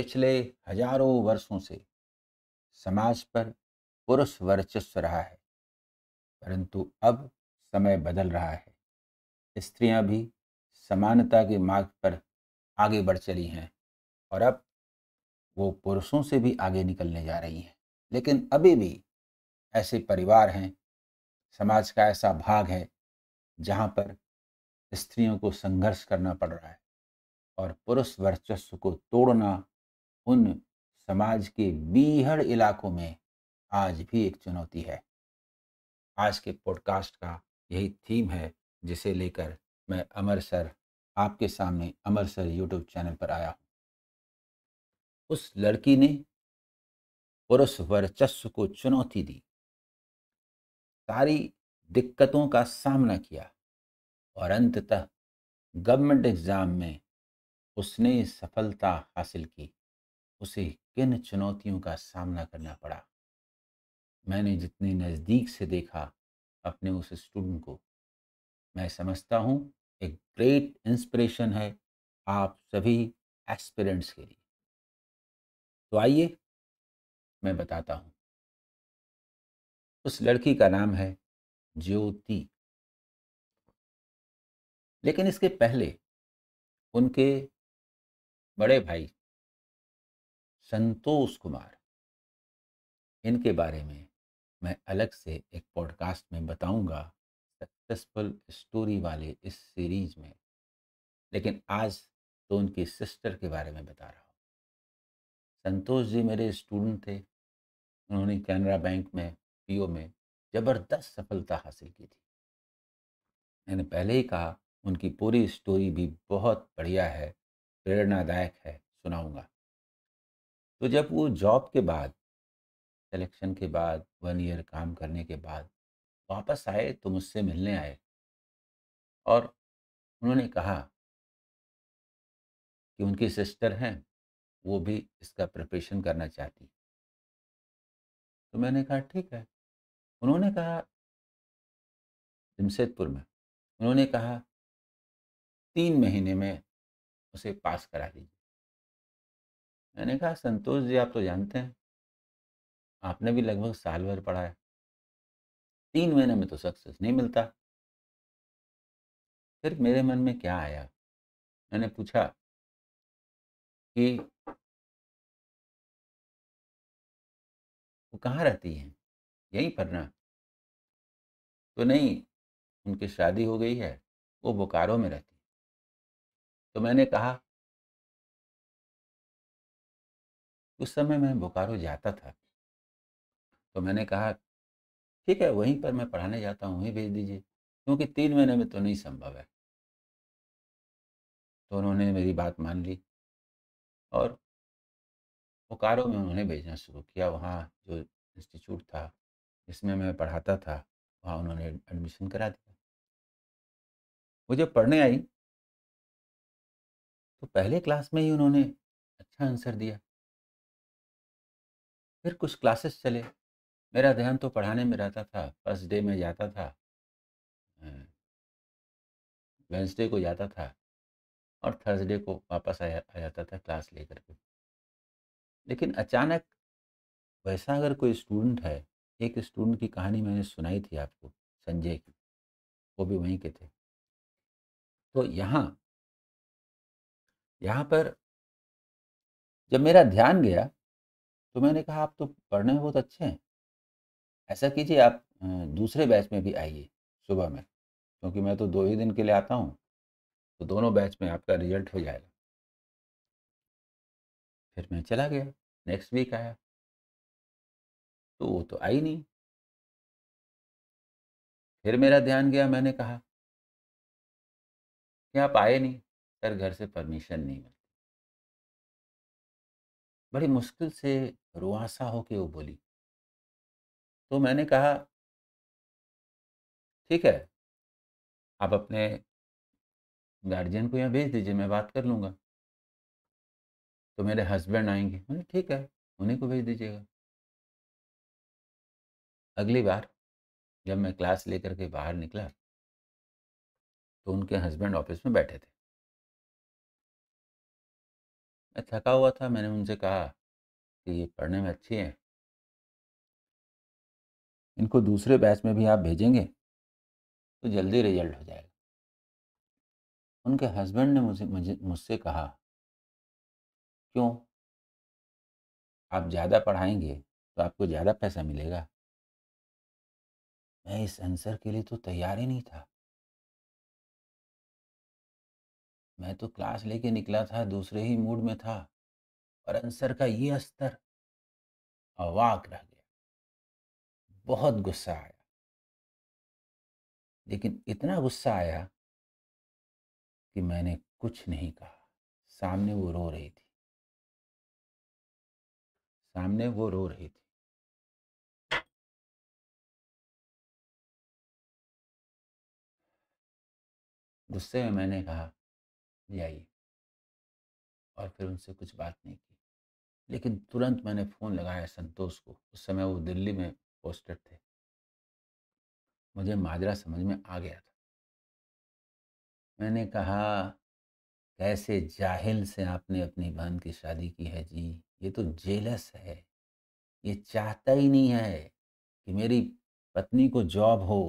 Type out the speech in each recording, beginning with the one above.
पिछले हजारों वर्षों से समाज पर पुरुष वर्चस्व रहा है परंतु अब समय बदल रहा है स्त्रियां भी समानता के मार्ग पर आगे बढ़ चली हैं और अब वो पुरुषों से भी आगे निकलने जा रही हैं लेकिन अभी भी ऐसे परिवार हैं समाज का ऐसा भाग है जहाँ पर स्त्रियों को संघर्ष करना पड़ रहा है और पुरुष वर्चस्व को तोड़ना उन समाज के बीहड़ इलाकों में आज भी एक चुनौती है आज के पॉडकास्ट का यही थीम है जिसे लेकर मैं अमर सर आपके सामने अमर सर यूट्यूब चैनल पर आया हूँ उस लड़की ने पुरुष वर्चस्व को चुनौती दी सारी दिक्कतों का सामना किया और अंततः गवर्नमेंट एग्ज़ाम में उसने सफलता हासिल की उसे किन चुनौतियों का सामना करना पड़ा मैंने जितने नज़दीक से देखा अपने उस स्टूडेंट को मैं समझता हूँ एक ग्रेट इंस्पिरेशन है आप सभी एस्पिरेंट्स के लिए तो आइए मैं बताता हूँ उस लड़की का नाम है ज्योति लेकिन इसके पहले उनके बड़े भाई संतोष कुमार इनके बारे में मैं अलग से एक पॉडकास्ट में बताऊंगा सक्सेसफुल स्टोरी वाले इस सीरीज में लेकिन आज तो उनकी सिस्टर के बारे में बता रहा हूँ संतोष जी मेरे स्टूडेंट थे उन्होंने कैनरा बैंक में पीओ में ज़बरदस्त सफलता हासिल की थी मैंने पहले ही कहा उनकी पूरी स्टोरी भी बहुत बढ़िया है प्रेरणादायक है सुनाऊंगा तो जब वो जॉब के बाद सिलेक्शन के बाद वन ईयर काम करने के बाद वापस आए तो मुझसे मिलने आए और उन्होंने कहा कि उनकी सिस्टर हैं वो भी इसका प्रिपरेशन करना चाहती तो मैंने कहा ठीक है उन्होंने कहा जमशेदपुर में उन्होंने कहा तीन महीने में उसे पास करा दीजिए मैंने कहा संतोष जी आप तो जानते हैं आपने भी लगभग साल भर पढ़ा है तीन महीने में तो सक्सेस नहीं मिलता फिर मेरे मन में क्या आया मैंने पूछा कि वो कहाँ रहती हैं यहीं पर ना तो नहीं उनकी शादी हो गई है वो बोकारो में रहती तो मैंने कहा उस समय मैं बोकारो जाता था तो मैंने कहा ठीक है वहीं पर मैं पढ़ाने जाता हूँ वहीं भेज दीजिए क्योंकि तीन महीने में तो नहीं संभव है तो उन्होंने मेरी बात मान ली और बोकारो में उन्होंने भेजना शुरू किया वहाँ जो इंस्टीट्यूट था जिसमें मैं पढ़ाता था वहाँ उन्होंने एडमिशन करा दिया वो जब पढ़ने आई तो पहले क्लास में ही उन्होंने अच्छा आंसर दिया फिर कुछ क्लासेस चले मेरा ध्यान तो पढ़ाने में रहता था फर्स्ट डे में जाता था वेंसडे को जाता था और थर्सडे को वापस आया आ जाता था क्लास लेकर के लेकिन अचानक वैसा अगर कोई स्टूडेंट है एक स्टूडेंट की कहानी मैंने सुनाई थी आपको संजय की वो भी वहीं के थे तो यहाँ यहाँ पर जब मेरा ध्यान गया तो मैंने कहा आप तो पढ़ने में बहुत अच्छे हैं ऐसा कीजिए आप दूसरे बैच में भी आइए सुबह में क्योंकि मैं तो दो ही दिन के लिए आता हूँ तो दोनों बैच में आपका रिजल्ट हो जाएगा फिर मैं चला गया नेक्स्ट वीक आया तो वो तो आई नहीं फिर मेरा ध्यान गया मैंने कहा कि आप आए नहीं सर घर से परमिशन नहीं मिली बड़ी मुश्किल से रुआसा होके वो बोली तो मैंने कहा ठीक है आप अपने गार्जियन को यहाँ भेज दीजिए मैं बात कर लूँगा तो मेरे हस्बैंड आएंगे मैंने ठीक है उन्हीं को भेज दीजिएगा अगली बार जब मैं क्लास लेकर के बाहर निकला तो उनके हस्बैंड ऑफिस में बैठे थे मैं थका हुआ था मैंने उनसे कहा कि ये पढ़ने में अच्छी हैं इनको दूसरे बैच में भी आप भेजेंगे तो जल्दी रिजल्ट हो जाएगा उनके हस्बैंड ने मुझे मुझसे कहा क्यों आप ज़्यादा पढ़ाएंगे तो आपको ज़्यादा पैसा मिलेगा मैं इस आंसर के लिए तो तैयार ही नहीं था मैं तो क्लास लेके निकला था दूसरे ही मूड में था पर अंसर का ये अस्तर अवाक रह गया बहुत गुस्सा आया लेकिन इतना गुस्सा आया कि मैंने कुछ नहीं कहा सामने वो रो रही थी सामने वो रो रही थी गुस्से में मैंने कहा जाइए आई और फिर उनसे कुछ बात नहीं की लेकिन तुरंत मैंने फ़ोन लगाया संतोष को उस समय वो दिल्ली में पोस्टेड थे मुझे माजरा समझ में आ गया था मैंने कहा कैसे जाहिल से आपने अपनी बहन की शादी की है जी ये तो जेलस है ये चाहता ही नहीं है कि मेरी पत्नी को जॉब हो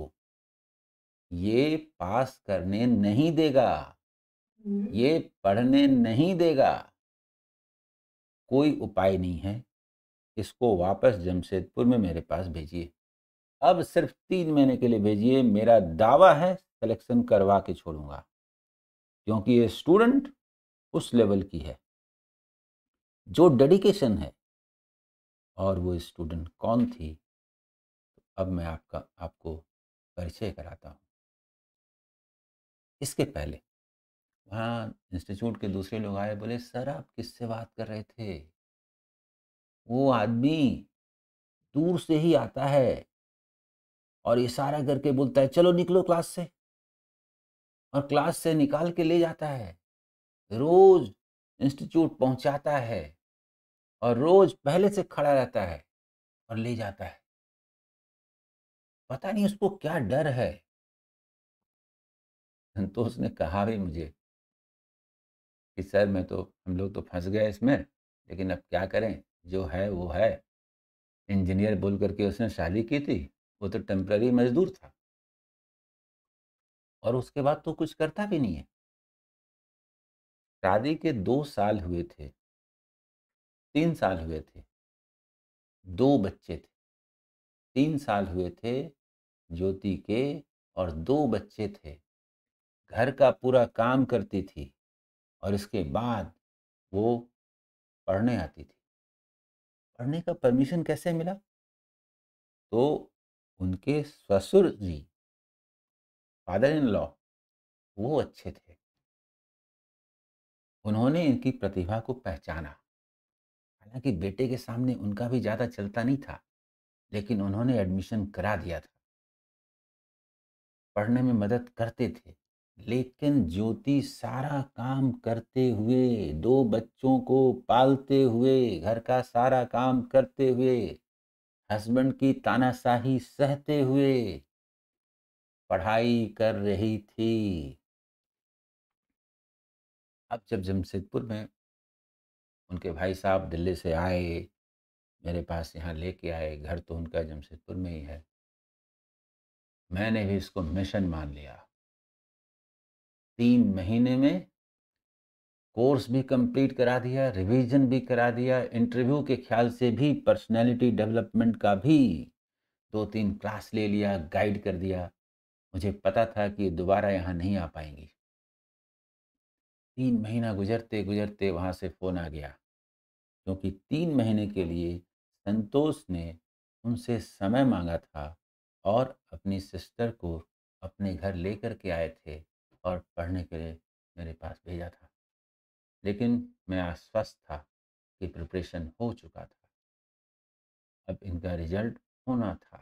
ये पास करने नहीं देगा हम्म। ये पढ़ने नहीं देगा कोई उपाय नहीं है इसको वापस जमशेदपुर में मेरे पास भेजिए अब सिर्फ तीन महीने के लिए भेजिए मेरा दावा है सिलेक्शन करवा के छोड़ूंगा क्योंकि ये स्टूडेंट उस लेवल की है जो डेडिकेशन है और वो स्टूडेंट कौन थी अब मैं आपका आपको परिचय कराता हूँ इसके पहले वहाँ इंस्टीट्यूट के दूसरे लोग आए बोले सर आप किससे बात कर रहे थे वो आदमी दूर से ही आता है और इशारा करके बोलता है चलो निकलो क्लास से और क्लास से निकाल के ले जाता है रोज इंस्टीट्यूट पहुंचाता है और रोज पहले से खड़ा रहता है और ले जाता है पता नहीं उसको क्या डर है संतोष ने कहा भी मुझे कि सर मैं तो हम लोग तो फंस गए इसमें लेकिन अब क्या करें जो है वो है इंजीनियर बोल करके उसने शादी की थी वो तो टेम्प्ररी मजदूर था और उसके बाद तो कुछ करता भी नहीं है शादी के दो साल हुए थे तीन साल हुए थे दो बच्चे थे तीन साल हुए थे ज्योति के और दो बच्चे थे घर का पूरा काम करती थी और इसके बाद वो पढ़ने आती थी पढ़ने का परमिशन कैसे मिला तो उनके ससुर जी फादर इन लॉ वो अच्छे थे उन्होंने इनकी प्रतिभा को पहचाना हालांकि बेटे के सामने उनका भी ज़्यादा चलता नहीं था लेकिन उन्होंने एडमिशन करा दिया था पढ़ने में मदद करते थे लेकिन ज्योति सारा काम करते हुए दो बच्चों को पालते हुए घर का सारा काम करते हुए हस्बैंड की तानाशाही सहते हुए पढ़ाई कर रही थी अब जब जमशेदपुर में उनके भाई साहब दिल्ली से आए मेरे पास यहाँ लेके आए घर तो उनका जमशेदपुर में ही है मैंने भी इसको मिशन मान लिया तीन महीने में कोर्स भी कंप्लीट करा दिया रिवीजन भी करा दिया इंटरव्यू के ख्याल से भी पर्सनैलिटी डेवलपमेंट का भी दो तीन क्लास ले लिया गाइड कर दिया मुझे पता था कि दोबारा यहाँ नहीं आ पाएंगी तीन महीना गुजरते गुजरते वहाँ से फ़ोन आ गया क्योंकि तीन महीने के लिए संतोष ने उनसे समय मांगा था और अपनी सिस्टर को अपने घर लेकर के आए थे और पढ़ने के लिए मेरे पास भेजा था लेकिन मैं आश्वस्त था कि प्रिपरेशन हो चुका था अब इनका रिजल्ट होना था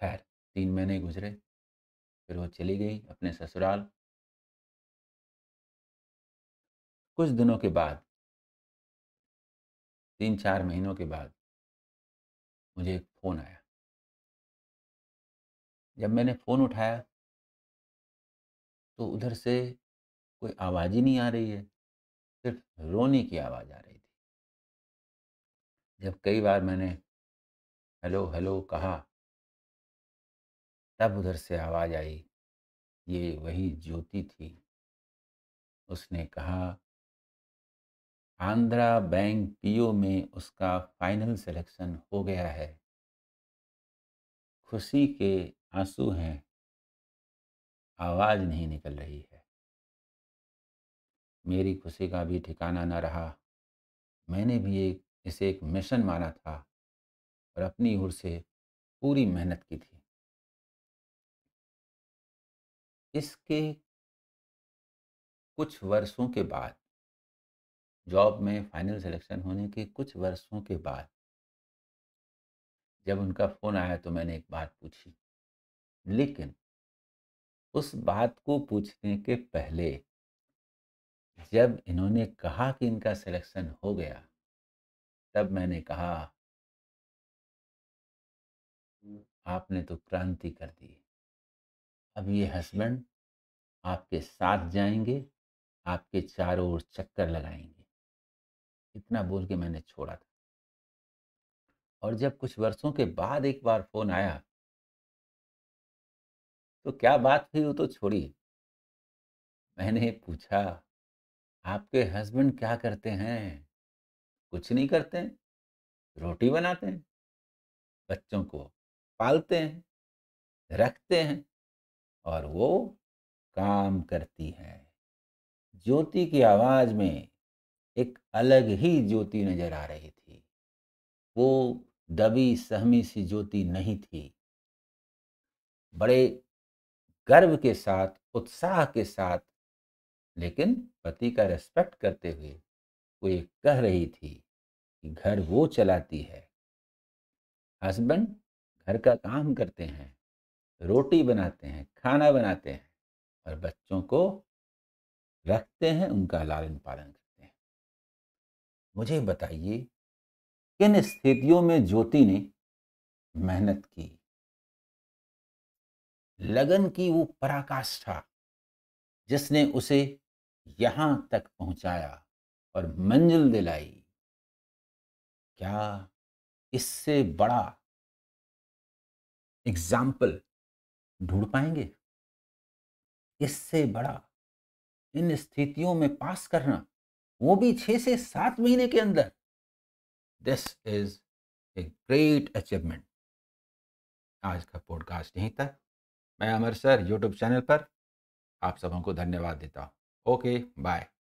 खैर तीन महीने गुजरे फिर वो चली गई अपने ससुराल कुछ दिनों के बाद तीन चार महीनों के बाद मुझे एक फ़ोन आया जब मैंने फ़ोन उठाया तो उधर से कोई आवाज़ ही नहीं आ रही है सिर्फ रोने की आवाज़ आ रही थी जब कई बार मैंने हेलो हेलो कहा तब उधर से आवाज़ आई ये वही ज्योति थी उसने कहा आंध्रा बैंक पीओ में उसका फाइनल सिलेक्शन हो गया है खुशी के आंसू हैं आवाज़ नहीं निकल रही है मेरी खुशी का भी ठिकाना न रहा मैंने भी एक इसे एक मिशन माना था और अपनी ओर से पूरी मेहनत की थी इसके कुछ वर्षों के बाद जॉब में फाइनल सिलेक्शन होने के कुछ वर्षों के बाद जब उनका फ़ोन आया तो मैंने एक बात पूछी लेकिन उस बात को पूछने के पहले जब इन्होंने कहा कि इनका सिलेक्शन हो गया तब मैंने कहा आपने तो क्रांति कर दी अब ये हस्बैंड आपके साथ जाएंगे आपके चारों ओर चक्कर लगाएंगे इतना बोल के मैंने छोड़ा था और जब कुछ वर्षों के बाद एक बार फोन आया तो क्या बात हुई वो तो छोड़िए मैंने पूछा आपके हस्बैंड क्या करते हैं कुछ नहीं करते हैं रोटी बनाते हैं बच्चों को पालते हैं रखते हैं और वो काम करती है ज्योति की आवाज़ में एक अलग ही ज्योति नज़र आ रही थी वो दबी सहमी सी ज्योति नहीं थी बड़े गर्व के साथ उत्साह के साथ लेकिन पति का रेस्पेक्ट करते हुए वो ये कह रही थी कि घर वो चलाती है हस्बैंड घर का काम करते हैं रोटी बनाते हैं खाना बनाते हैं और बच्चों को रखते हैं उनका लालन पालन करते हैं मुझे बताइए किन स्थितियों में ज्योति ने मेहनत की लगन की वो पराकाष्ठा जिसने उसे यहां तक पहुंचाया और मंजिल दिलाई क्या इससे बड़ा एग्जाम्पल ढूंढ पाएंगे इससे बड़ा इन स्थितियों में पास करना वो भी छह से सात महीने के अंदर this is a great achievement आज का पॉडकास्ट यहीं तक मैं अमर सर यूट्यूब चैनल पर आप सबों को धन्यवाद देता हूँ ओके बाय